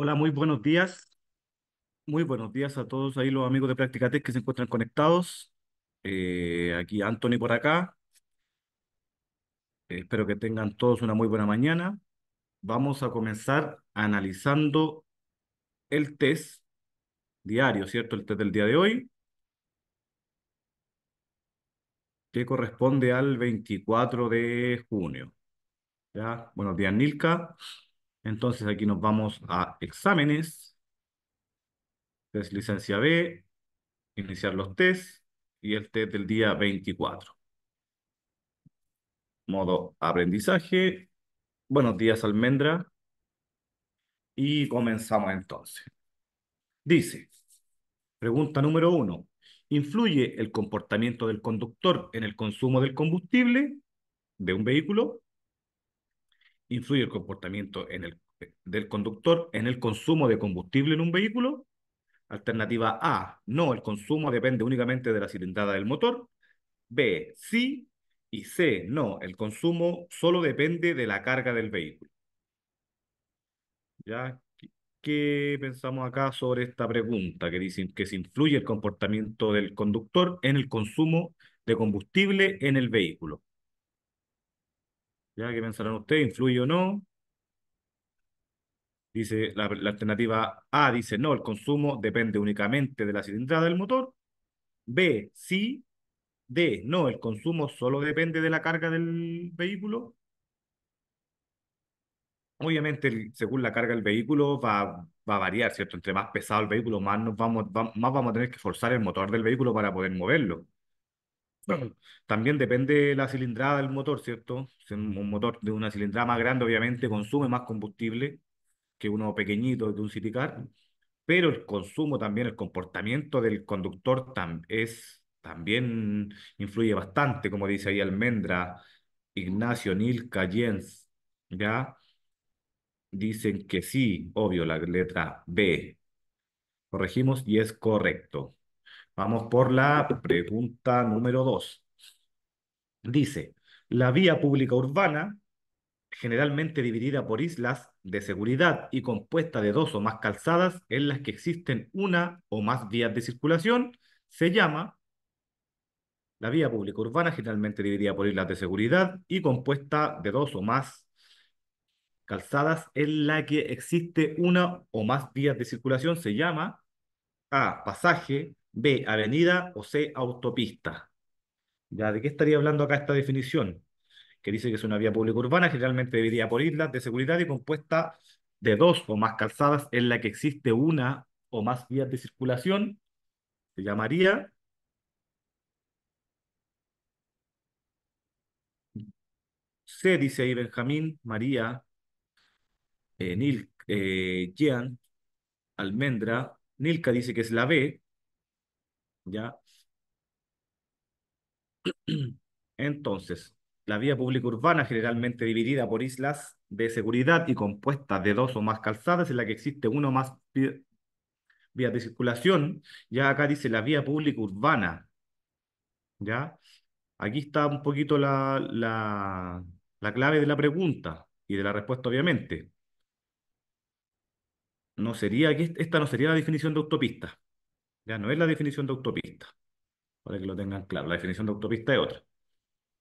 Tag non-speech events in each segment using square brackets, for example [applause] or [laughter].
Hola, muy buenos días. Muy buenos días a todos ahí los amigos de Practicatec que se encuentran conectados. Eh, aquí Anthony por acá. Eh, espero que tengan todos una muy buena mañana. Vamos a comenzar analizando el test diario, ¿cierto? El test del día de hoy, que corresponde al 24 de junio. ¿Ya? Buenos días, Nilka. Entonces aquí nos vamos a exámenes. Test licencia B, iniciar los test y el test del día 24. Modo aprendizaje. Buenos días, almendra. Y comenzamos entonces. Dice, pregunta número uno. ¿Influye el comportamiento del conductor en el consumo del combustible de un vehículo? influye el comportamiento en el, del conductor en el consumo de combustible en un vehículo. Alternativa A, no, el consumo depende únicamente de la cilindrada del motor. B, sí. Y C, no, el consumo solo depende de la carga del vehículo. ¿Ya? ¿Qué pensamos acá sobre esta pregunta que dicen que se influye el comportamiento del conductor en el consumo de combustible en el vehículo? ¿Ya? ¿Qué pensarán ustedes? ¿Influye o no? Dice la, alternativa A, dice no, el consumo depende únicamente de la cilindrada del motor. B, sí. D, no, el consumo solo depende de la carga del vehículo. Obviamente, según la carga del vehículo, va, a variar, ¿cierto? Entre más pesado el vehículo, más, nos vamos, más vamos a tener que forzar el motor del vehículo para poder moverlo. [clears throat] también depende de la cilindrada del motor, ¿cierto? Si un motor de una cilindrada más grande obviamente consume más combustible que uno pequeñito de un city pero el consumo también, el comportamiento del conductor es, también influye bastante, como dice ahí Almendra, Ignacio, Nilka, Jens, ¿ya? Dicen que sí, obvio, la letra B. Corregimos y es correcto. Vamos por la pregunta número dos. Dice, la vía pública urbana, generalmente dividida por islas de seguridad y compuesta de dos o más calzadas en las que existen una o más vías de circulación, se llama la vía pública urbana, generalmente dividida por islas de seguridad y compuesta de dos o más calzadas en la que existe una o más vías de circulación, se llama A, pasaje, B, avenida o C, autopista. de qué estaría hablando acá esta definición? Que dice que es una vía pública urbana, generalmente debería por islas de seguridad y compuesta de dos o más calzadas en la que existe una o más vías de circulación, se llamaría C, dice ahí Benjamín, María, eh, Nil, eh, Jean, Almendra, Nilka dice que es la B, [clears throat] Entonces, la vía pública urbana, generalmente dividida por islas de seguridad y compuesta de dos o más calzadas, en la que existe uno más vías de circulación, ya acá dice la vía pública urbana, ¿ya? Aquí está un poquito la, la, clave de la pregunta y de la respuesta, obviamente. No sería, esta no sería la definición de autopista. Ya no es la definición de autopista, para que lo tengan claro. La definición de autopista es otra.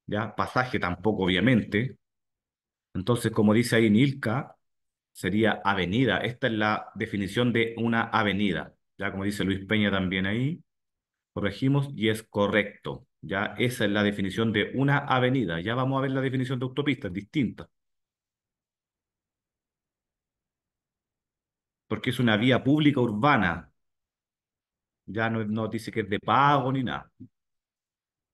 Ya pasaje tampoco, obviamente. Entonces, como dice ahí Nilka, sería avenida. Esta es la definición de una avenida. Ya como dice Luis Peña también ahí, corregimos y es correcto. Ya esa es la definición de una avenida. Ya vamos a ver la definición de autopista, es distinta. Porque es una vía pública urbana ya no, dice que es de pago ni nada.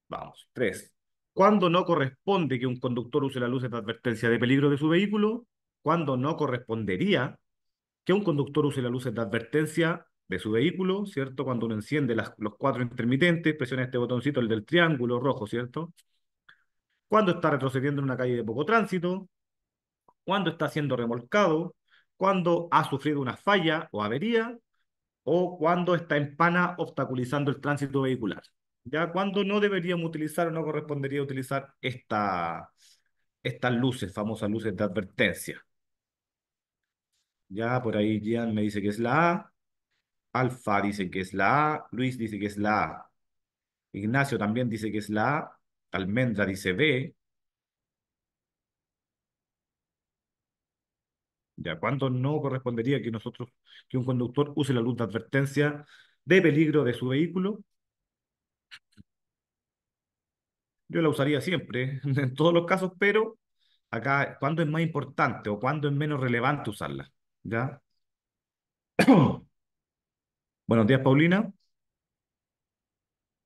Vamos, tres. ¿Cuándo no corresponde que un conductor use las luces de advertencia de peligro de su vehículo, cuando no correspondería que un conductor use las luces de advertencia de su vehículo, ¿cierto? Cuando uno enciende las, los cuatro intermitentes, presiona este botoncito, el del triángulo rojo, ¿cierto? Cuando está retrocediendo en una calle de poco tránsito, cuando está siendo remolcado, cuando ha sufrido una falla o avería o cuando en PANA obstaculizando el tránsito vehicular. Ya cuando no deberíamos utilizar o no correspondería utilizar estas luces, famosas luces de advertencia. Ya por ahí Gian me dice que es la A, Alfa dice que es la A, Luis dice que es la A, Ignacio también dice que es la A, Almendra dice B, cuándo no correspondería que nosotros, que un conductor use la luz de advertencia de peligro de su vehículo? Yo la usaría siempre, [laughs] en todos los casos, pero acá, ¿cuándo es más importante o cuándo es menos relevante usarla? ¿Ya? [clears throat] Buenos días, Paulina.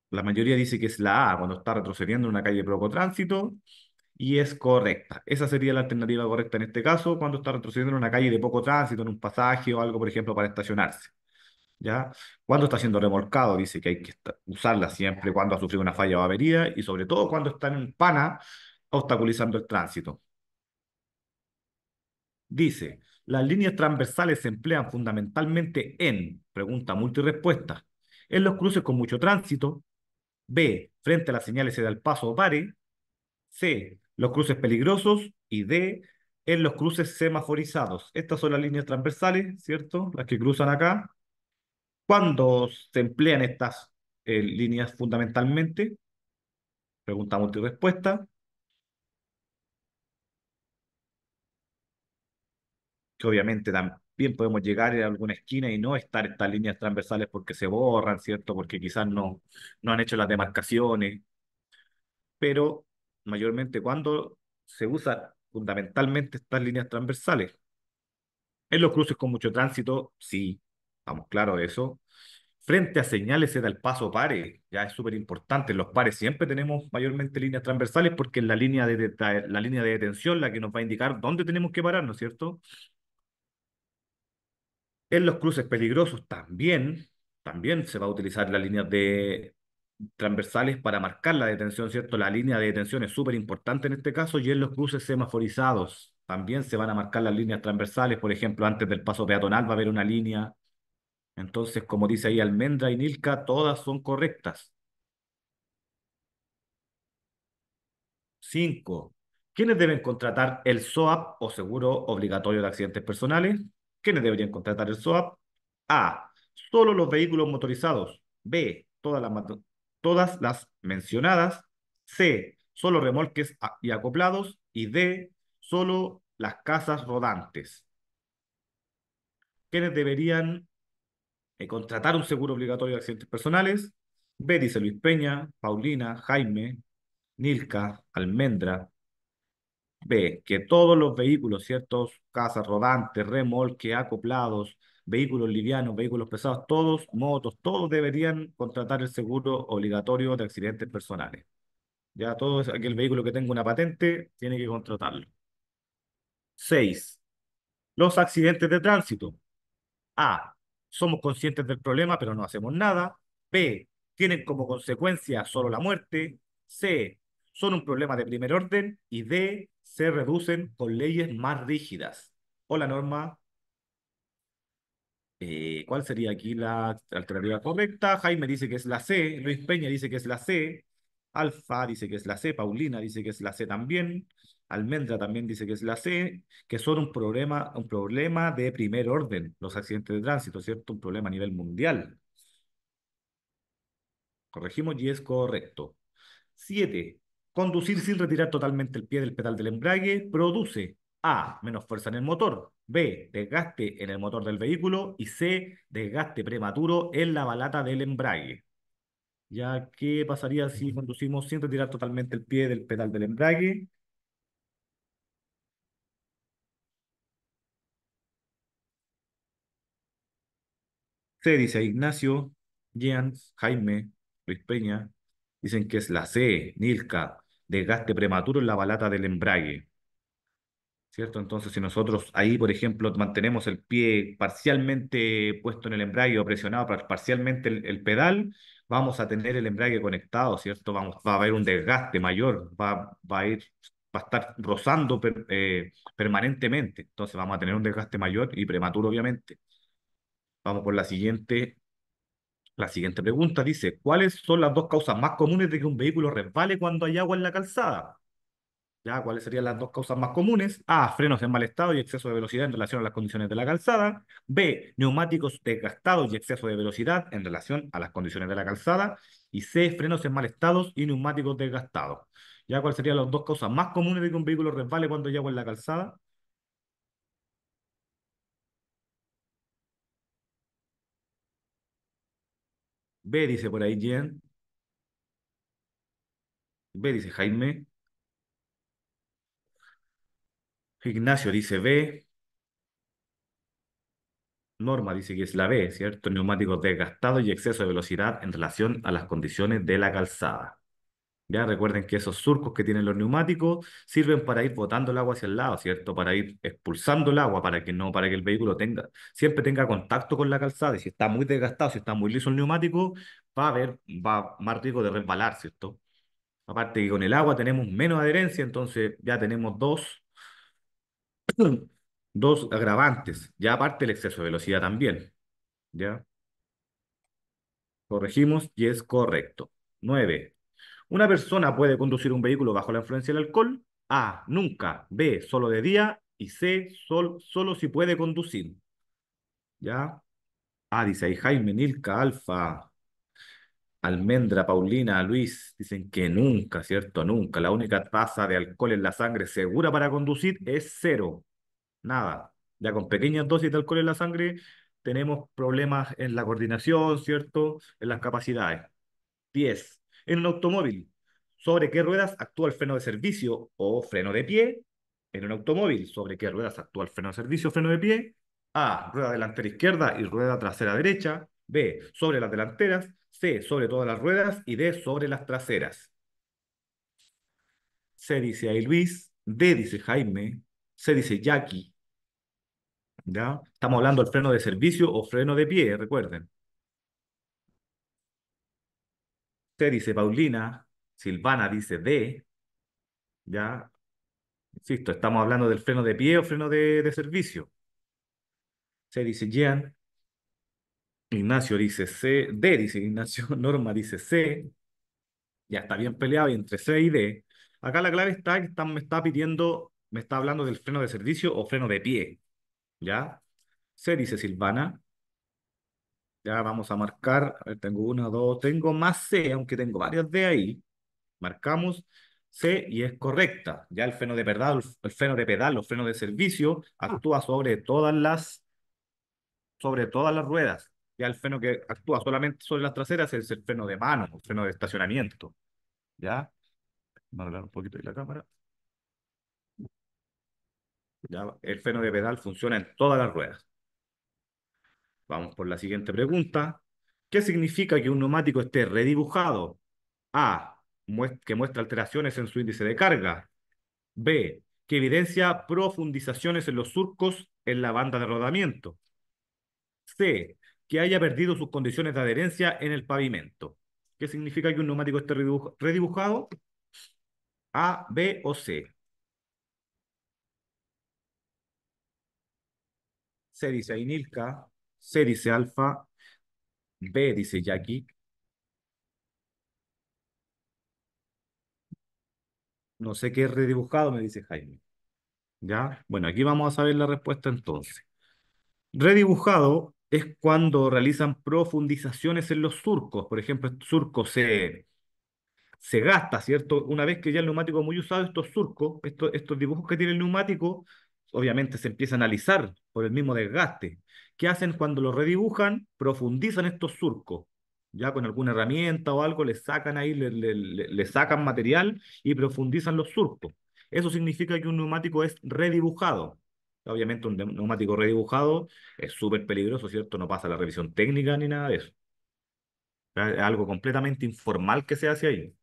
La mayoría dice que es la A cuando está retrocediendo en una calle de poco tránsito y es correcta. Esa sería la alternativa correcta en este caso cuando está retrocediendo en una calle de poco tránsito, en un pasaje o algo, por ejemplo, para estacionarse. ¿Ya? Cuando está siendo remolcado, dice que hay que usarla siempre cuando ha sufrido una falla o avería y sobre todo cuando está en pana obstaculizando el tránsito. Dice, las líneas transversales se emplean fundamentalmente en, pregunta multirespuesta, en los cruces con mucho tránsito, B, frente a las señales se da el paso o pare, C, los cruces peligrosos y D, en los cruces semaforizados. Estas son las líneas transversales, ¿cierto? Las que cruzan acá. ¿Cuándo se emplean estas eh, líneas fundamentalmente? Pregunta múltiple respuesta. Que obviamente también podemos llegar a alguna esquina y no estar estas líneas transversales porque se borran, ¿cierto? Porque quizás no, no han hecho las demarcaciones. Pero mayormente cuando se usan fundamentalmente estas líneas transversales. En los cruces con mucho tránsito, sí, vamos claro de eso. Frente a señales da el paso pare, ya es súper importante. En los pares siempre tenemos mayormente líneas transversales porque es la línea, de la línea de detención la que nos va a indicar dónde tenemos que parar, ¿no es cierto? En los cruces peligrosos también, también se va a utilizar la línea de transversales para marcar la detención, ¿cierto? La línea de detención es súper importante en este caso y en los cruces semaforizados también se van a marcar las líneas transversales, por ejemplo, antes del paso peatonal va a haber una línea. Entonces, como dice ahí Almendra y Nilka, todas son correctas. Cinco. ¿Quiénes deben contratar el SOAP o seguro obligatorio de accidentes personales? ¿Quiénes deberían contratar el SOAP? A. Solo los vehículos motorizados. B. Todas las todas las mencionadas, C, solo remolques y acoplados, y D, solo las casas rodantes. ¿Quiénes deberían eh, contratar un seguro obligatorio de accidentes personales? B, dice Luis Peña, Paulina, Jaime, Nilka, Almendra. B, que todos los vehículos, ciertos casas rodantes, remolques, acoplados, vehículos livianos, vehículos pesados, todos, motos, todos deberían contratar el seguro obligatorio de accidentes personales. Ya todo aquel vehículo que tenga una patente tiene que contratarlo. 6. Los accidentes de tránsito. A. Somos conscientes del problema, pero no hacemos nada. B. Tienen como consecuencia solo la muerte. C. Son un problema de primer orden. Y D. Se reducen con leyes más rígidas. o la Norma. Eh, ¿Cuál sería aquí la alternativa correcta? Jaime dice que es la C, Luis Peña dice que es la C, Alfa dice que es la C, Paulina dice que es la C también, Almendra también dice que es la C, que son un problema, un problema de primer orden, los accidentes de tránsito, ¿cierto? Un problema a nivel mundial. Corregimos y es correcto. Siete, Conducir sin retirar totalmente el pie del pedal del embrague produce a, menos fuerza en el motor. B, desgaste en el motor del vehículo. Y C, desgaste prematuro en la balata del embrague. Ya qué pasaría si conducimos sin retirar totalmente el pie del pedal del embrague. C, dice Ignacio, Jens, Jaime, Luis Peña. Dicen que es la C, Nilka, desgaste prematuro en la balata del embrague. Entonces, si nosotros ahí, por ejemplo, mantenemos el pie parcialmente puesto en el embrague o presionado parcialmente el, pedal, vamos a tener el embrague conectado, ¿cierto? Vamos, va a haber un desgaste mayor, va, va a ir a estar rozando eh, permanentemente, entonces vamos a tener un desgaste mayor y prematuro, obviamente. Vamos por la siguiente. La siguiente pregunta dice, ¿cuáles son las dos causas más comunes de que un vehículo resbale cuando hay agua en la calzada? ¿Ya? ¿Cuáles serían las dos causas más comunes? A. Frenos en mal estado y exceso de velocidad en relación a las condiciones de la calzada. B. Neumáticos desgastados y exceso de velocidad en relación a las condiciones de la calzada. Y C. Frenos en mal estado y neumáticos desgastados. ¿Ya cuáles serían las dos causas más comunes de que un vehículo resbale cuando llego en la calzada? B, dice por ahí Jen. B, dice Jaime. Ignacio dice B. Norma dice que es la B, ¿cierto? Neumáticos desgastados y exceso de velocidad en relación a las condiciones de la calzada. Ya recuerden que esos surcos que tienen los neumáticos sirven para ir botando el agua hacia el lado, ¿cierto? Para ir expulsando el agua, para que no, para que el vehículo tenga, siempre tenga contacto con la calzada. Y si está muy desgastado, si está muy liso el neumático, va a haber, va más riesgo de resbalar, ¿cierto? Aparte que con el agua tenemos menos adherencia, entonces ya tenemos dos dos agravantes, ya aparte el exceso de velocidad también. ¿Ya? Corregimos y es correcto. nueve, Una persona puede conducir un vehículo bajo la influencia del alcohol. A. Nunca. B. Solo de día. Y C. Sol, solo si puede conducir. ¿Ya? A. Dice ahí Jaime, Nilka, Alfa, Almendra, Paulina, Luis, dicen que nunca, ¿cierto? Nunca. La única tasa de alcohol en la sangre segura para conducir es cero. Nada. Ya con pequeñas dosis de alcohol en la sangre tenemos problemas en la coordinación, ¿cierto? En las capacidades. 10. En un automóvil, ¿sobre qué ruedas actúa el freno de servicio o freno de pie? En un automóvil, ¿sobre qué ruedas actúa el freno de servicio o freno de pie? A. Rueda delantera izquierda y rueda trasera derecha. B. Sobre las delanteras. C, sobre todas las ruedas. Y D, sobre las traseras. C dice ahí Luis. D dice Jaime. C dice Jackie. ¿Ya? Estamos hablando del freno de servicio o freno de pie, recuerden. C dice Paulina. Silvana dice D. ¿Ya? Insisto, estamos hablando del freno de pie o freno de, de servicio. C dice Jean. Ignacio dice C, D, dice Ignacio, [laughs] Norma dice C, ya está bien peleado entre C y D. Acá la clave está que me está pidiendo, me está hablando del freno de servicio o freno de pie, ¿ya? C dice Silvana, ya vamos a marcar, tengo una, dos, tengo más C, aunque tengo varias de ahí, marcamos C y es correcta, ya el freno de pedal, el freno de pedal o freno de servicio ah. actúa sobre todas las, sobre todas las ruedas, ya el freno que actúa solamente sobre las traseras es el freno de mano, el freno de estacionamiento. ¿Ya? Vamos a hablar un poquito de la cámara. Ya, el freno de pedal funciona en todas las ruedas. Vamos por la siguiente pregunta. ¿Qué significa que un neumático esté redibujado? A. que muestra alteraciones en su índice de carga. B. Que evidencia profundizaciones en los surcos en la banda de rodamiento. C que haya perdido sus condiciones de adherencia en el pavimento. ¿Qué significa que un neumático esté redibujado? A, B o C. C dice Ainilka, C dice Alfa, B dice Jackie. No sé qué es redibujado, me dice Jaime. ¿Ya? Bueno, aquí vamos a saber la respuesta entonces. Redibujado es cuando realizan profundizaciones en los surcos. Por ejemplo, este surco se, se gasta, ¿cierto? Una vez que ya el neumático es muy usado, estos surcos, estos, estos dibujos que tiene el neumático, obviamente se empieza a analizar por el mismo desgaste. ¿Qué hacen cuando lo redibujan? Profundizan estos surcos. Ya con alguna herramienta o algo, le sacan ahí, le sacan material y profundizan los surcos. Eso significa que un neumático es redibujado obviamente un neumático redibujado es súper peligroso, ¿cierto? No pasa la revisión técnica ni nada de eso. Es algo completamente informal que se hace ahí.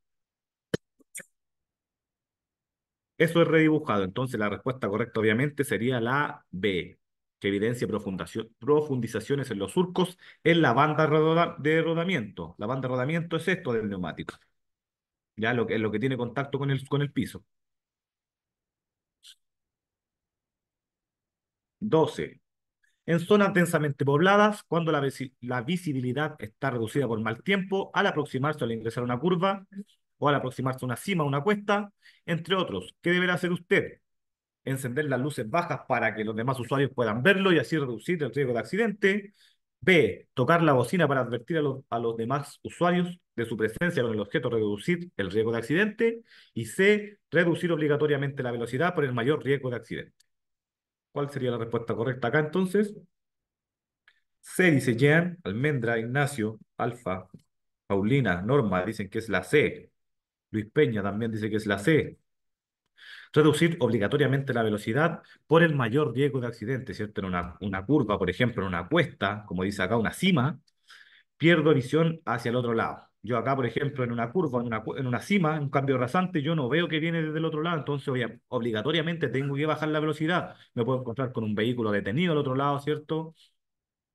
Eso es redibujado. Entonces, la respuesta correcta, obviamente, sería la B, que evidencia profundizaciones en los surcos en la banda de rodamiento. La banda de rodamiento es esto del neumático. Ya lo que, lo que tiene contacto con el, con el piso. 12. En zonas densamente pobladas, cuando la, visibilidad está reducida por mal tiempo, al aproximarse al ingresar a una curva, o al aproximarse a una cima o una cuesta, entre otros, ¿qué deberá hacer usted? Encender las luces bajas para que los demás usuarios puedan verlo y así reducir el riesgo de accidente. B. Tocar la bocina para advertir a los, demás usuarios de su presencia con el objeto de reducir el riesgo de accidente. Y C. Reducir obligatoriamente la velocidad por el mayor riesgo de accidente. ¿Cuál sería la respuesta correcta acá entonces? C dice Jean, Almendra, Ignacio, Alfa, Paulina, Norma dicen que es la C. Luis Peña también dice que es la C. Reducir obligatoriamente la velocidad por el mayor riesgo de accidente, ¿cierto? En una, una curva, por ejemplo, en una cuesta, como dice acá, una cima, pierdo visión hacia el otro lado. Yo acá, por ejemplo, en una curva, en una, en una cima, en un cambio rasante, yo no veo que viene desde el otro lado, entonces obligatoriamente tengo que bajar la velocidad. Me puedo encontrar con un vehículo detenido al otro lado, ¿cierto?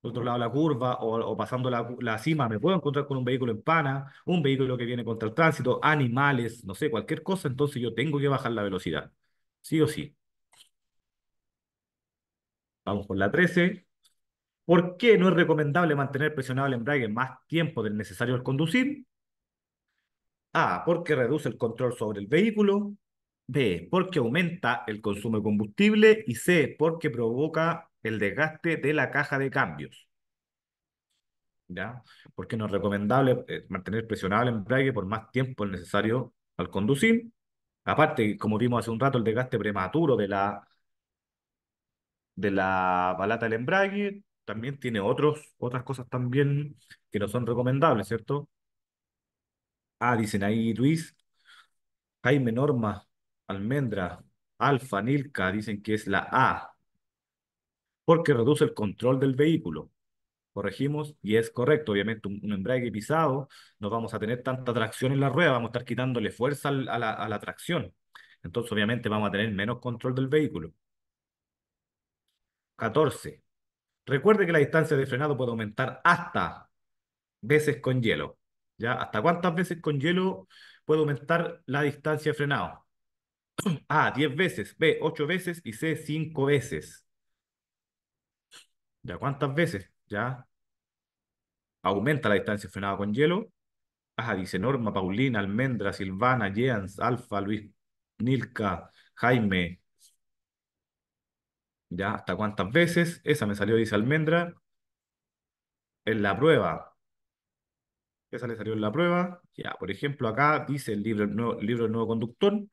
Al otro lado la curva o, pasando la, cima, me puedo encontrar con un vehículo en pana, un vehículo que viene contra el tránsito, animales, no sé, cualquier cosa, entonces yo tengo que bajar la velocidad, sí o sí. Vamos con la 13. ¿Por qué no es recomendable mantener presionado el embrague más tiempo del necesario al conducir? A. Porque reduce el control sobre el vehículo. B. Porque aumenta el consumo de combustible. Y C. Porque provoca el desgaste de la caja de cambios. ¿Ya? qué no es recomendable eh, mantener presionado el embrague por más tiempo del necesario al conducir. Aparte, como vimos hace un rato, el desgaste prematuro de la, de la balata del embrague también tiene otros, otras cosas también que no son recomendables, ¿cierto? Ah, dicen ahí Luis, Jaime Norma, Almendra, Alfa, Nilka, dicen que es la A, porque reduce el control del vehículo. Corregimos y es correcto, obviamente un, embrague pisado, no vamos a tener tanta tracción en la rueda, vamos a estar quitándole fuerza a la, a la tracción. Entonces obviamente vamos a tener menos control del vehículo. 14. Recuerde que la distancia de frenado puede aumentar hasta veces con hielo. ¿Ya? ¿Hasta cuántas veces con hielo puede aumentar la distancia de frenado? [clears throat] A, 10 veces, B, 8 veces y C, 5 veces. ¿Ya cuántas veces? ¿Ya? Aumenta la distancia de frenado con hielo. Ajá, dice Norma, Paulina, Almendra, Silvana, Jens, Alfa, Luis, Nilka, Jaime, ¿Ya? ¿Hasta cuántas veces? Esa me salió, dice Almendra, en la prueba. Esa le salió en la prueba. Ya, por ejemplo, acá dice el libro, libro del nuevo conductor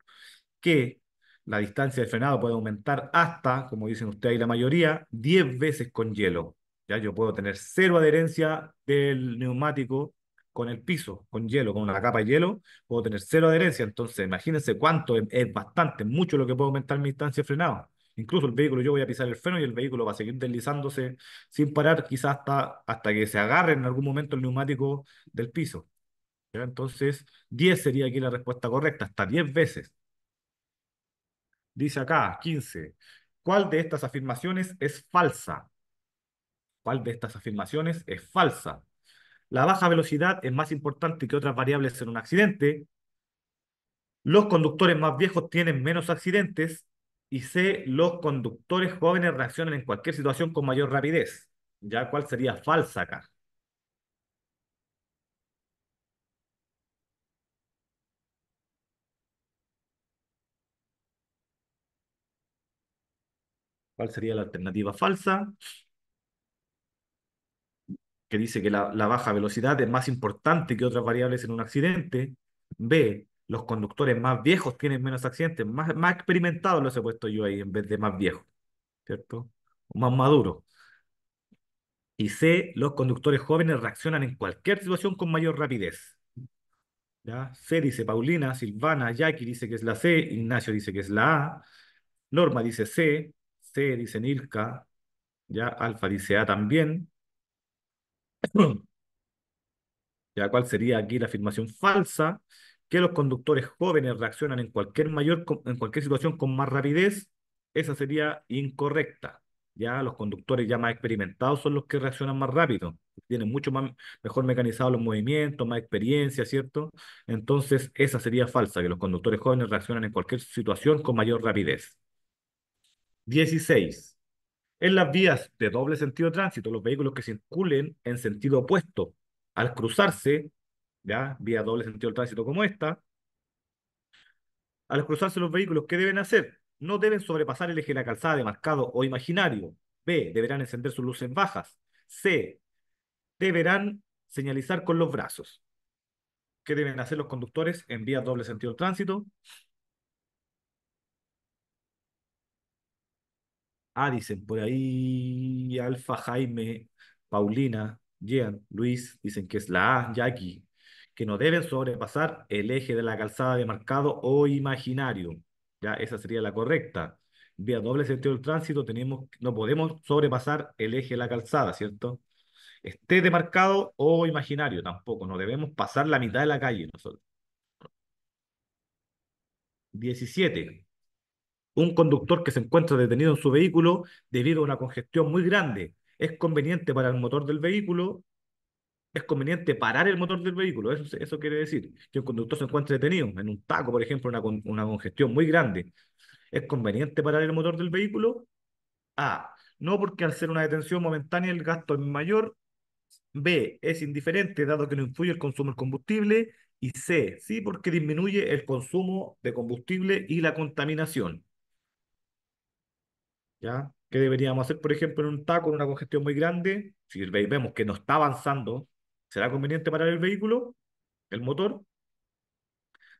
que la distancia de frenado puede aumentar hasta, como dicen ustedes ahí la mayoría, 10 veces con hielo. Ya yo puedo tener cero adherencia del neumático con el piso, con hielo, con una capa de hielo, puedo tener cero adherencia. Entonces, imagínense cuánto es, es bastante, mucho lo que puedo aumentar mi distancia de frenado. Incluso el vehículo, yo voy a pisar el freno y el vehículo va a seguir deslizándose sin parar, quizás hasta, hasta que se agarre en algún momento el neumático del piso. Entonces, 10 sería aquí la respuesta correcta, hasta 10 veces. Dice acá, 15. ¿Cuál de estas afirmaciones es falsa? ¿Cuál de estas afirmaciones es falsa? La baja velocidad es más importante que otras variables en un accidente. Los conductores más viejos tienen menos accidentes y C, los conductores jóvenes reaccionan en cualquier situación con mayor rapidez, ya cuál sería falsa acá. ¿Cuál sería la alternativa falsa? Que dice que la, la baja velocidad es más importante que otras variables en un accidente. B, los conductores más viejos tienen menos accidentes, más, experimentados los he puesto yo ahí en vez de más viejos, ¿cierto? O más maduros. Y C, los conductores jóvenes reaccionan en cualquier situación con mayor rapidez. ¿Ya? C dice Paulina, Silvana, Jackie dice que es la C, Ignacio dice que es la A, Norma dice C, C dice Nilka, ya Alfa dice A también. [clears throat] ¿Ya cuál sería aquí la afirmación falsa? que los conductores jóvenes reaccionan en cualquier, mayor, en cualquier situación con más rapidez, esa sería incorrecta. Ya los conductores ya más experimentados son los que reaccionan más rápido, tienen mucho más, mejor mecanizado los movimientos, más experiencia, ¿cierto? Entonces, esa sería falsa, que los conductores jóvenes reaccionan en cualquier situación con mayor rapidez. Dieciséis. En las vías de doble sentido de tránsito, los vehículos que circulen en sentido opuesto al cruzarse ¿ya? Vía doble sentido del tránsito como esta. Al cruzarse los vehículos, ¿qué deben hacer? No deben sobrepasar el eje de la calzada demarcado o imaginario. B. Deberán encender sus luces bajas. C. Deberán señalizar con los brazos. ¿Qué deben hacer los conductores en vía doble sentido del tránsito? A. Ah, dicen por ahí Alfa, Jaime, Paulina, Jean, Luis, dicen que es la A, Jackie, que no deben sobrepasar el eje de la calzada demarcado o imaginario. Ya esa sería la correcta. Vía doble sentido del tránsito, tenemos, no podemos sobrepasar el eje de la calzada, ¿cierto? Esté demarcado o imaginario, tampoco. No debemos pasar la mitad de la calle nosotros. 17. Un conductor que se encuentra detenido en su vehículo debido a una congestión muy grande. Es conveniente para el motor del vehículo es conveniente parar el motor del vehículo. Eso, quiere decir que el conductor se encuentre detenido en un taco, por ejemplo, una, una congestión muy grande. Es conveniente parar el motor del vehículo. A. No porque al ser una detención momentánea el gasto es mayor. B. Es indiferente dado que no influye el consumo del combustible. Y C. Sí porque disminuye el consumo de combustible y la contaminación. ¿Ya? ¿Qué deberíamos hacer, por ejemplo, en un taco, en una congestión muy grande? Si vemos que no está avanzando, ¿Será conveniente parar el vehículo? ¿El motor?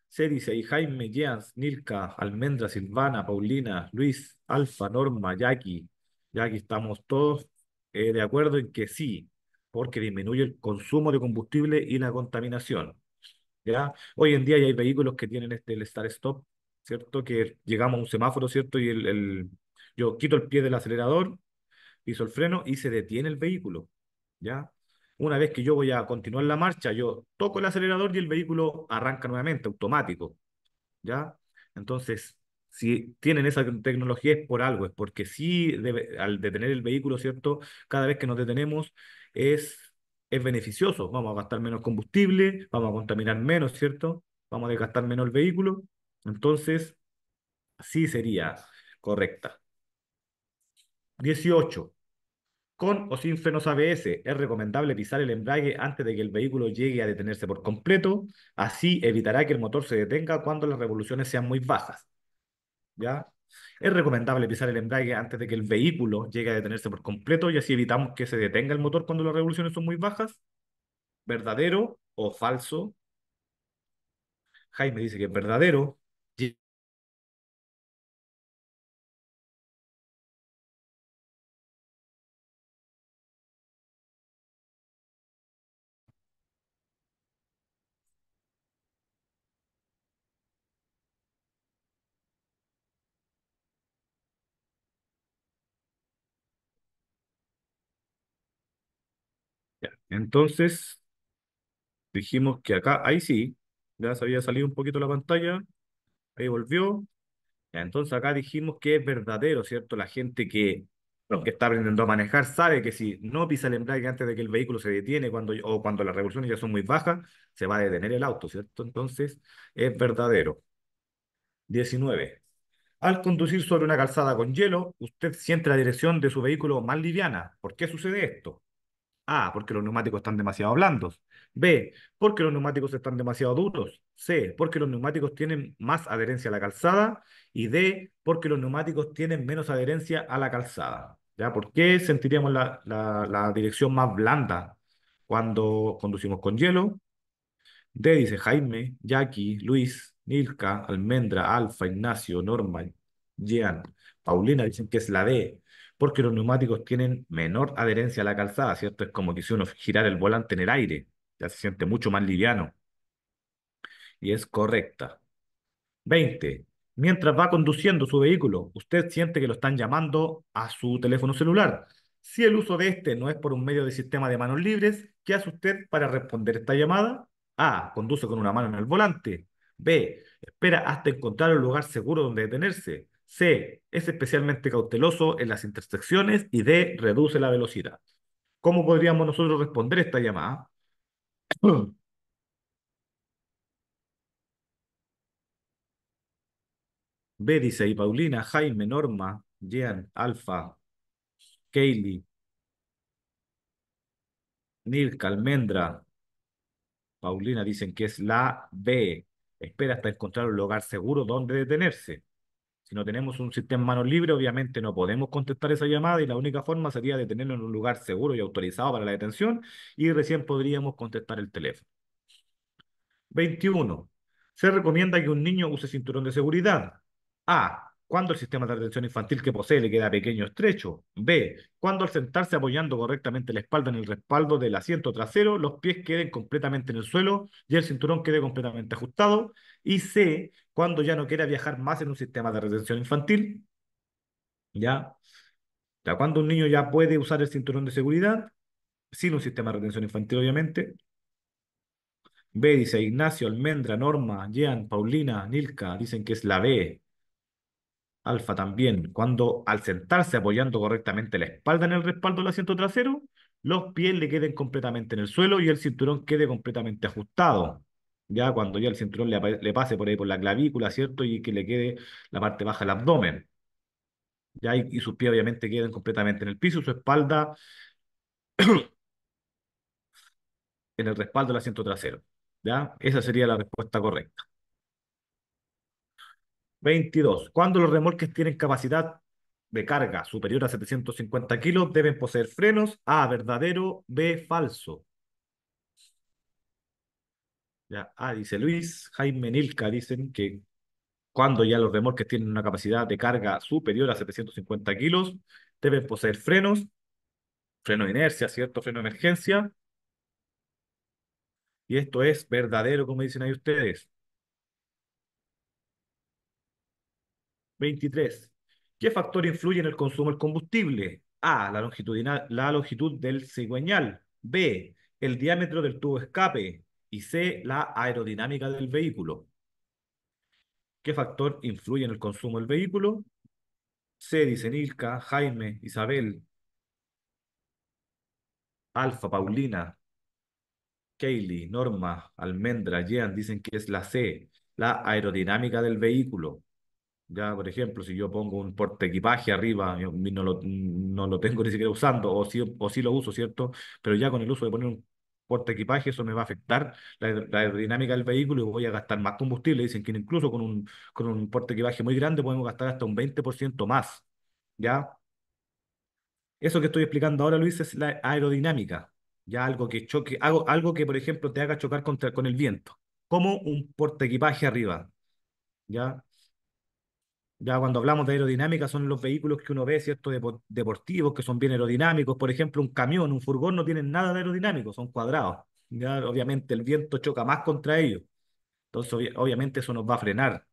Se dice y Jaime, Jans, Nilka, Almendra, Silvana, Paulina, Luis, Alfa, Norma, Jackie. Jackie, estamos todos eh, de acuerdo en que sí, porque disminuye el consumo de combustible y la contaminación. ¿ya? Hoy en día hay vehículos que tienen este, el start stop, ¿cierto? Que llegamos a un semáforo, ¿cierto? Y el, yo quito el pie del acelerador, piso el freno y se detiene el vehículo, ¿ya? Una vez que yo voy a continuar la marcha, yo toco el acelerador y el vehículo arranca nuevamente, automático. ¿Ya? Entonces, si tienen esa tecnología es por algo, es porque sí, al detener el vehículo, ¿cierto? Cada vez que nos detenemos es, es beneficioso. Vamos a gastar menos combustible, vamos a contaminar menos, ¿cierto? Vamos a desgastar menos el vehículo. Entonces, sí sería correcta. 18. Con o sin frenos ABS, es recomendable pisar el embrague antes de que el vehículo llegue a detenerse por completo, así evitará que el motor se detenga cuando las revoluciones sean muy bajas. ¿Ya? Es recomendable pisar el embrague antes de que el vehículo llegue a detenerse por completo y así evitamos que se detenga el motor cuando las revoluciones son muy bajas. ¿Verdadero o falso? Jaime dice que es verdadero. Entonces, dijimos que acá, ahí sí, ya se había salido un poquito la pantalla, ahí volvió. entonces acá dijimos que es verdadero, ¿cierto? La gente que, que está aprendiendo a manejar sabe que si no pisa el embrague antes de que el vehículo se detiene cuando, o cuando las revoluciones ya son muy bajas, se va a detener el auto, ¿cierto? Entonces, es verdadero. 19. Al conducir sobre una calzada con hielo, usted siente la dirección de su vehículo más liviana. ¿Por qué sucede esto? A, porque los neumáticos están demasiado blandos. B, porque los neumáticos están demasiado duros. C, porque los neumáticos tienen más adherencia a la calzada. Y D, porque los neumáticos tienen menos adherencia a la calzada. ¿Ya? ¿Por qué sentiríamos la, la dirección más blanda cuando conducimos con hielo? D dice Jaime, Jackie, Luis, Nilka, Almendra, Alfa, Ignacio, Norma, Jean, Paulina dicen que es la D porque los neumáticos tienen menor adherencia a la calzada, ¿cierto? Es como que si uno girara el volante en el aire, ya se siente mucho más liviano. Y es correcta. 20. Mientras va conduciendo su vehículo, usted siente que lo están llamando a su teléfono celular. Si el uso de este no es por un medio de sistema de manos libres, ¿qué hace usted para responder esta llamada? A. Conduce con una mano en el volante. B. Espera hasta encontrar un lugar seguro donde detenerse. C. Es especialmente cauteloso en las intersecciones. Y D. Reduce la velocidad. ¿Cómo podríamos nosotros responder esta llamada? [clears throat] B dice ahí Paulina, Jaime, Norma, Jean, Alfa, Kaylee, Nil Almendra. Paulina dicen que es la B. Espera hasta encontrar un lugar seguro donde detenerse. Si no tenemos un sistema en manos libres, obviamente no podemos contestar esa llamada y la única forma sería detenerlo en un lugar seguro y autorizado para la detención y recién podríamos contestar el teléfono. 21. Se recomienda que un niño use cinturón de seguridad. A cuando el sistema de retención infantil que posee le queda pequeño o estrecho. B. Cuando al sentarse apoyando correctamente la espalda en el respaldo del asiento trasero, los pies queden completamente en el suelo y el cinturón quede completamente ajustado. Y C. Cuando ya no quiera viajar más en un sistema de retención infantil. Ya. Ya cuando un niño ya puede usar el cinturón de seguridad, sin un sistema de retención infantil, obviamente. B dice Ignacio, Almendra, Norma, Jean, Paulina, Nilka, dicen que es la B. Alfa también, cuando al sentarse apoyando correctamente la espalda en el respaldo del asiento trasero, los pies le queden completamente en el suelo y el cinturón quede completamente ajustado. Ya cuando ya el cinturón le, pase por ahí por la clavícula, ¿cierto? Y que le quede la parte baja del abdomen. Ya, y, y sus pies obviamente queden completamente en el piso, su espalda [coughs] en el respaldo del asiento trasero. ¿Ya? Esa sería la respuesta correcta. 22. Cuando los remolques tienen capacidad de carga superior a 750 kilos, deben poseer frenos A, verdadero, B, falso. Ya, ah, dice Luis, Jaime Nilka, dicen que cuando ya los remolques tienen una capacidad de carga superior a 750 kilos, deben poseer frenos, freno de inercia, ¿cierto? Freno de emergencia. Y esto es verdadero, como dicen ahí ustedes. 23. ¿Qué factor influye en el consumo del combustible? A. La, la longitud del cigüeñal. B. El diámetro del tubo escape. Y C. La aerodinámica del vehículo. ¿Qué factor influye en el consumo del vehículo? C. dicen Ilka, Jaime, Isabel, Alfa, Paulina, Kaylee, Norma, Almendra, Jean dicen que es la C, la aerodinámica del vehículo. Ya, por ejemplo, si yo pongo un porte equipaje arriba, no lo, no lo tengo ni siquiera usando, o sí, o lo uso, ¿cierto? Pero ya con el uso de poner un porte equipaje, eso me va a afectar la, aerodinámica del vehículo y voy a gastar más combustible. Dicen que incluso con un, con un porte equipaje muy grande podemos gastar hasta un 20% más, ¿ya? Eso que estoy explicando ahora, Luis, es la aerodinámica, ya algo que choque, algo, algo que, por ejemplo, te haga chocar contra, con el viento, como un porte equipaje arriba, ¿ya? Ya cuando hablamos de aerodinámica son los vehículos que uno ve, ciertos deportivos, que son bien aerodinámicos. Por ejemplo, un camión, un furgón no tienen nada de aerodinámico, son cuadrados. Ya, obviamente el viento choca más contra ellos. Entonces, obviamente eso nos va a frenar.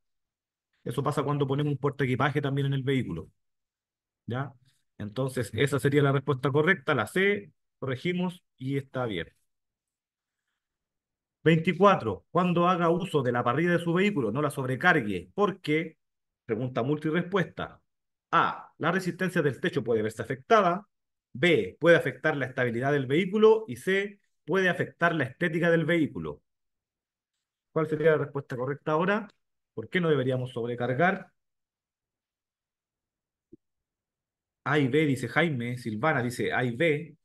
Eso pasa cuando ponemos un puerto equipaje también en el vehículo. ¿Ya? Entonces, esa sería la respuesta correcta, la C, corregimos y está bien. 24. Cuando haga uso de la parrilla de su vehículo, no la sobrecargue, porque Pregunta multirespuesta. A. La resistencia del techo puede verse afectada. B. Puede afectar la estabilidad del vehículo. Y C. Puede afectar la estética del vehículo. ¿Cuál sería la respuesta correcta ahora? ¿Por qué no deberíamos sobrecargar? A y B, dice Jaime. Silvana dice A y B.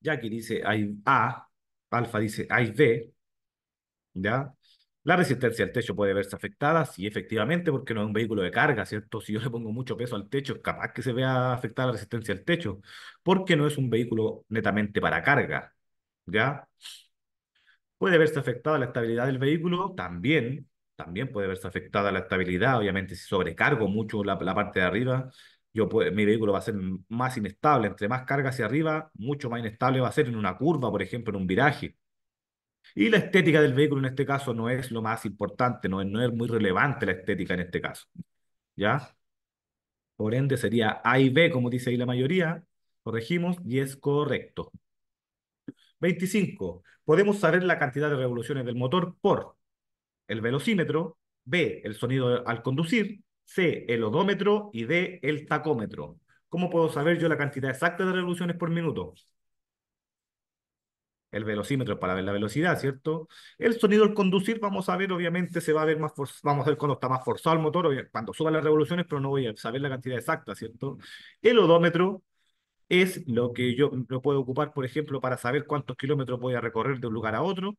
Jackie dice A Alfa dice A y B. ¿Ya? La resistencia al techo puede verse afectada, sí, efectivamente, porque no es un vehículo de carga, ¿cierto? Si yo le pongo mucho peso al techo, capaz que se vea afectada la resistencia al techo, porque no es un vehículo netamente para carga, ¿ya? Puede verse afectada la estabilidad del vehículo, también, también puede verse afectada la estabilidad, obviamente si sobrecargo mucho la, parte de arriba, yo mi vehículo va a ser más inestable, entre más carga hacia arriba, mucho más inestable va a ser en una curva, por ejemplo, en un viraje. Y la estética del vehículo en este caso no es lo más importante, no es, no es muy relevante la estética en este caso. ¿Ya? Por ende sería A y B, como dice ahí la mayoría. Corregimos y es correcto. 25. Podemos saber la cantidad de revoluciones del motor por el velocímetro, B, el sonido al conducir, C, el odómetro y D, el tacómetro. ¿Cómo puedo saber yo la cantidad exacta de revoluciones por minuto? el velocímetro para ver la velocidad, ¿cierto? El sonido al conducir, vamos a ver, obviamente se va a ver más, vamos a ver cuando está más forzado el motor, cuando suban las revoluciones, pero no voy a saber la cantidad exacta, ¿cierto? El odómetro es lo que yo lo puedo ocupar, por ejemplo, para saber cuántos kilómetros voy a recorrer de un lugar a otro.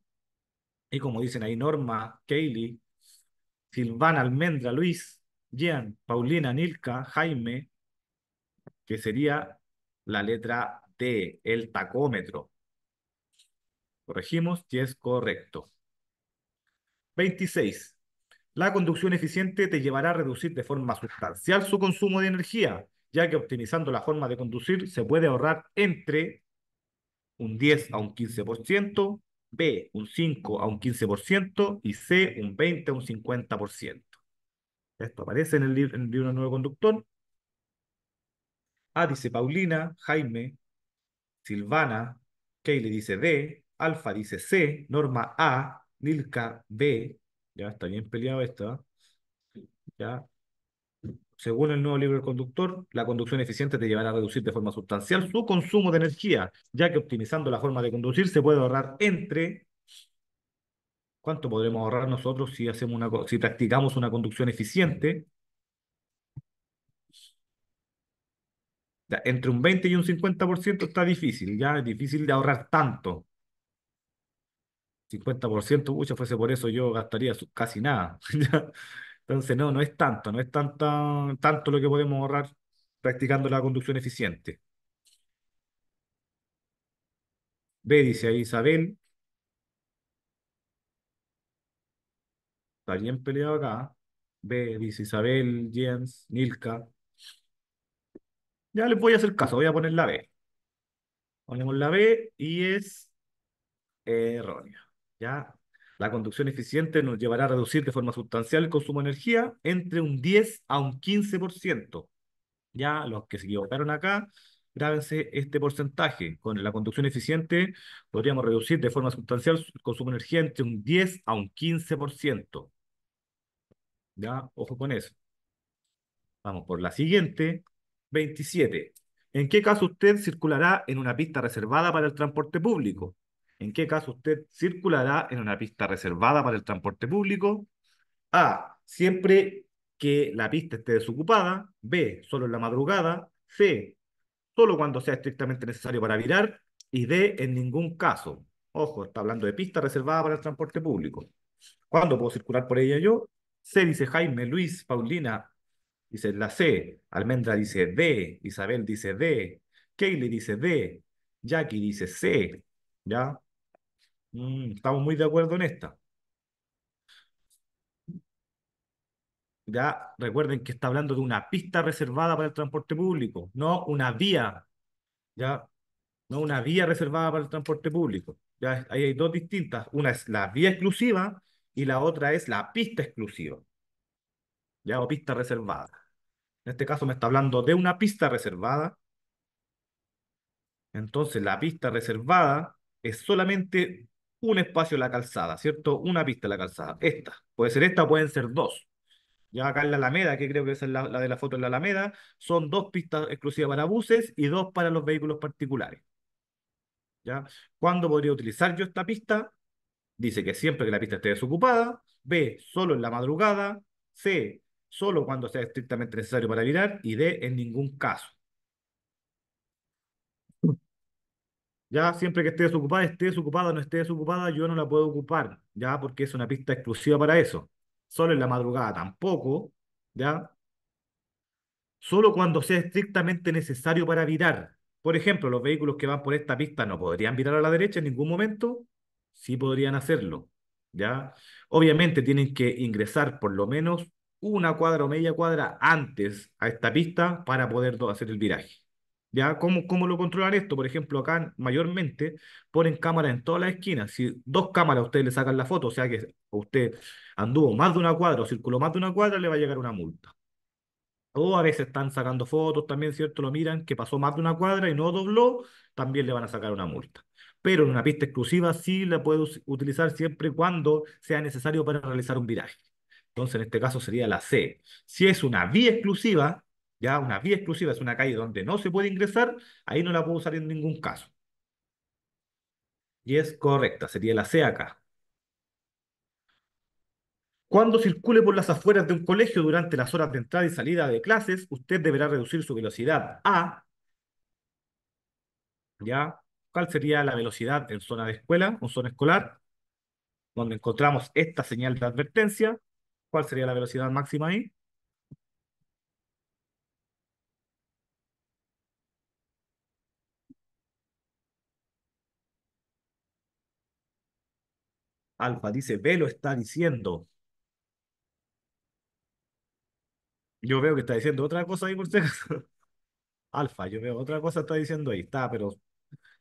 Y como dicen ahí Norma, Kaylee, Silvana, Almendra, Luis, Jean, Paulina, Nilka, Jaime, que sería la letra D, el tacómetro. Corregimos si es correcto. 26. La conducción eficiente te llevará a reducir de forma sustancial su consumo de energía, ya que optimizando la forma de conducir se puede ahorrar entre un 10 a un 15%, B un 5 a un 15% y C un 20 a un 50%. Esto aparece en el, libro, Nuevo Conductor. A ah, dice Paulina, Jaime, Silvana, Key le dice D, alfa dice C, norma A, Nilka B, ya está bien peleado esta ¿ah? ya. Según el nuevo libro del conductor, la conducción eficiente te llevará a reducir de forma sustancial su consumo de energía, ya que optimizando la forma de conducir se puede ahorrar entre ¿Cuánto podremos ahorrar nosotros si hacemos una si practicamos una conducción eficiente? Entre un 20 y un 50% está difícil, ya es difícil de ahorrar tanto. 50%, mucho fuese por eso yo gastaría casi nada. [laughs] Entonces, no, no es tanto, no es tan tanto lo que podemos ahorrar practicando la conducción eficiente. B, dice Isabel. Está bien peleado acá. B, dice Isabel, Jens, Nilka. Ya les voy a hacer caso, voy a poner la B. Ponemos la B y es errónea. ¿ya? La conducción eficiente nos llevará a reducir de forma sustancial el consumo de energía entre un 10 a un 15%. Ya, los que se equivocaron acá, grábense este porcentaje. Con la conducción eficiente podríamos reducir de forma sustancial el consumo de energía entre un 10 a un 15%. Ya, ojo con eso. Vamos por la siguiente, 27. ¿En qué caso usted circulará en una pista reservada para el transporte público? en qué caso usted circulará en una pista reservada para el transporte público. A. Siempre que la pista esté desocupada. B. Solo en la madrugada. C. Solo cuando sea estrictamente necesario para virar. Y D. En ningún caso. Ojo, está hablando de pista reservada para el transporte público. ¿Cuándo puedo circular por ella yo? C. Dice Jaime, Luis, Paulina. Dice la C. Almendra dice D. Isabel dice D. Kaylee dice D. Jackie dice C. ¿Ya? Mm, estamos muy de acuerdo en esta. Ya recuerden que está hablando de una pista reservada para el transporte público, no una vía, ya, no una vía reservada para el transporte público. Ya ahí hay dos distintas. Una es la vía exclusiva y la otra es la pista exclusiva. Ya o pista reservada. En este caso me está hablando de una pista reservada. Entonces la pista reservada es solamente un espacio en la calzada, ¿cierto? Una pista en la calzada. Esta. Puede ser esta, pueden ser dos. Ya acá en la Alameda, que creo que es la, de la foto en la Alameda, son dos pistas exclusivas para buses y dos para los vehículos particulares. ¿Ya? ¿Cuándo podría utilizar yo esta pista? Dice que siempre que la pista esté desocupada. B, solo en la madrugada. C, solo cuando sea estrictamente necesario para virar. Y D, en ningún caso. siempre que esté desocupada, esté desocupada o no esté desocupada, yo no la puedo ocupar, ya porque es una pista exclusiva para eso. Solo en la madrugada tampoco, ya. Solo cuando sea estrictamente necesario para virar. Por ejemplo, los vehículos que van por esta pista no podrían virar a la derecha en ningún momento, sí podrían hacerlo, ya. Obviamente tienen que ingresar por lo menos una cuadra o media cuadra antes a esta pista para poder hacer el viraje. ¿Ya? ¿Cómo, lo controlan esto? Por ejemplo, acá mayormente ponen cámaras en todas las esquinas. Si dos cámaras a usted le sacan la foto, o sea que usted anduvo más de una cuadra o circuló más de una cuadra, le va a llegar una multa. O a veces están sacando fotos también, ¿cierto? Lo miran, que pasó más de una cuadra y no dobló, también le van a sacar una multa. Pero en una pista exclusiva sí la puede utilizar siempre y cuando sea necesario para realizar un viraje. Entonces, en este caso sería la C. Si es una vía exclusiva, ya una vía exclusiva es una calle donde no se puede ingresar, ahí no la puedo usar en ningún caso. Y es correcta, sería la C acá. Cuando circule por las afueras de un colegio durante las horas de entrada y salida de clases, usted deberá reducir su velocidad a... ¿Ya? ¿Cuál sería la velocidad en zona de escuela o zona escolar? Donde encontramos esta señal de advertencia. ¿Cuál sería la velocidad máxima ahí? alfa. Dice, ve lo está diciendo. Yo veo que está diciendo otra cosa ahí por [laughs] Alfa, yo veo otra cosa está diciendo ahí. Está, pero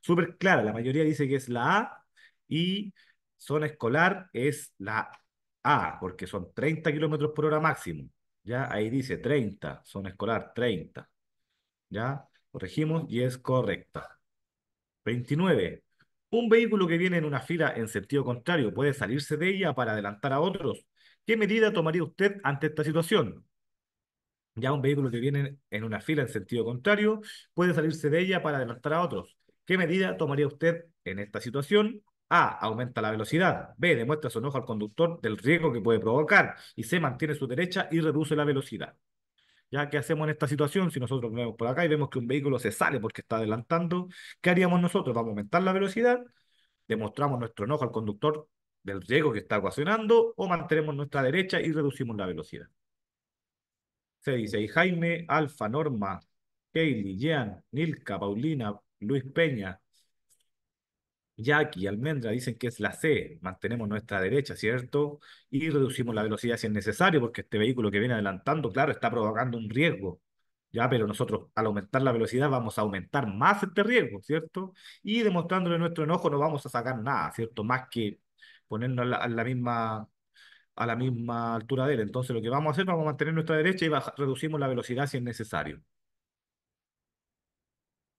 súper clara. La mayoría dice que es la A y zona escolar es la A, porque son 30 kilómetros por hora máximo. Ya ahí dice 30, zona escolar 30. Ya corregimos y es correcta. 29. Un vehículo que viene en una fila en sentido contrario puede salirse de ella para adelantar a otros. ¿Qué medida tomaría usted ante esta situación? Ya un vehículo que viene en una fila en sentido contrario puede salirse de ella para adelantar a otros. ¿Qué medida tomaría usted en esta situación? A. Aumenta la velocidad. B. Demuestra su enojo al conductor del riesgo que puede provocar. Y C. Mantiene su derecha y reduce la velocidad. ¿Ya qué hacemos en esta situación? Si nosotros vemos por acá y vemos que un vehículo se sale porque está adelantando, ¿qué haríamos nosotros? Vamos a aumentar la velocidad, demostramos nuestro enojo al conductor del riesgo que está ocasionando o mantenemos nuestra derecha y reducimos la velocidad. Se dice, Jaime, Alfa, Norma, Kaylee, Jean, Nilka, Paulina, Luis Peña, Jack y Almendra dicen que es la C, mantenemos nuestra derecha, ¿cierto? Y reducimos la velocidad si es necesario, porque este vehículo que viene adelantando, claro, está provocando un riesgo, ¿ya? Pero nosotros al aumentar la velocidad vamos a aumentar más este riesgo, ¿cierto? Y demostrándole nuestro enojo no vamos a sacar nada, ¿cierto? Más que ponernos a la, misma a la misma altura de él. Entonces lo que vamos a hacer, vamos a mantener nuestra derecha y reducimos la velocidad si es necesario.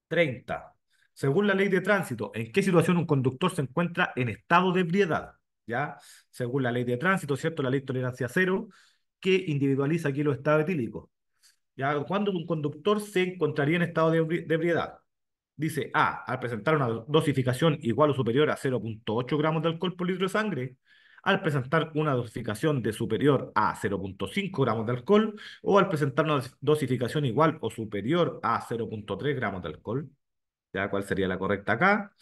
30. Según la ley de tránsito, ¿en qué situación un conductor se encuentra en estado de ebriedad? ¿Ya? Según la ley de tránsito, ¿cierto? La ley de tolerancia cero, que individualiza aquí los estados etílicos. ¿Ya? Cuando un conductor se encontraría en estado de, de ebriedad? Dice A, al presentar una dosificación igual o superior a 0.8 gramos de alcohol por litro de sangre, al presentar una dosificación de superior a 0.5 gramos de alcohol o al presentar una dosificación igual o superior a 0.3 gramos de alcohol cuál sería la correcta acá?